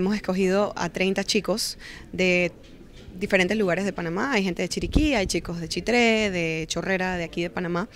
hemos escogido a 30 chicos de diferentes lugares de Panamá, hay gente de Chiriquí, hay chicos de Chitré, de Chorrera, de aquí de Panamá,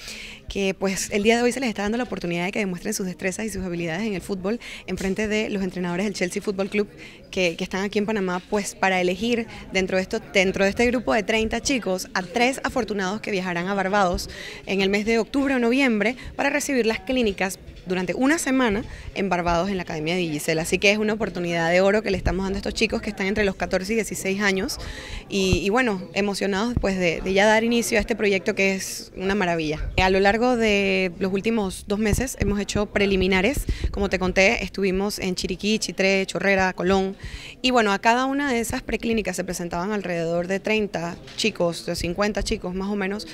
que pues el día de hoy se les está dando la oportunidad de que demuestren sus destrezas y sus habilidades en el fútbol en frente de los entrenadores del Chelsea Football Club que, están aquí en Panamá, pues para elegir dentro de, esto, dentro de este grupo de 30 chicos a tres afortunados que viajarán a Barbados en el mes de octubre o noviembre para recibir las clínicas durante una semana en Barbados en la Academia de Gisela. Así que es una oportunidad de oro que le estamos dando a estos chicos que están entre los 14 y 16 años y, bueno, emocionados después de, ya dar inicio a este proyecto que es una maravilla. A lo largo de los últimos dos meses hemos hecho preliminares, como te conté, estuvimos en Chiriquí, Chitré, Chorrera, Colón y bueno, a cada una de esas preclínicas se presentaban alrededor de 30 chicos, de 50 chicos más o menos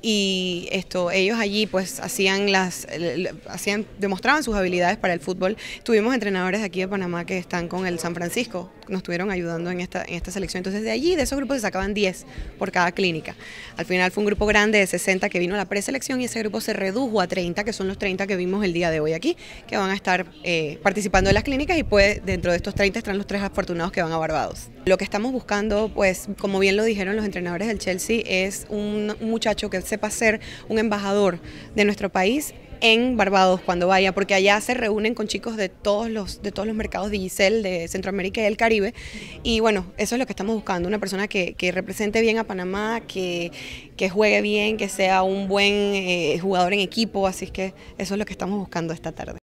y esto ellos allí pues hacían las hacían demostraban sus habilidades para el fútbol. Tuvimos entrenadores de aquí de Panamá que están con el San Francisco, nos estuvieron ayudando en esta, en esta selección. Entonces de allí, de esos grupos se sacaban 10 por cada clínica. Al final fue un grupo grande de 60 que vino a la preselección y ese grupo se redujo a 30, que son los 30 que vimos el día de hoy aquí, que van a estar eh, participando en las clínicas y pues dentro de estos 30 están los tres afortunados que van a Barbados. Lo que estamos buscando, pues como bien lo dijeron los entrenadores del Chelsea, es un muchacho que sepa ser un embajador de nuestro país en Barbados cuando vaya, porque allá se reúnen con chicos de todos los, de todos los mercados de Giselle, de Centroamérica y del Caribe. Y bueno, eso es lo que estamos buscando, una persona que, represente bien a Panamá, que, que, juegue bien, que sea un buen eh, jugador en equipo. Así que eso es lo que estamos buscando esta tarde.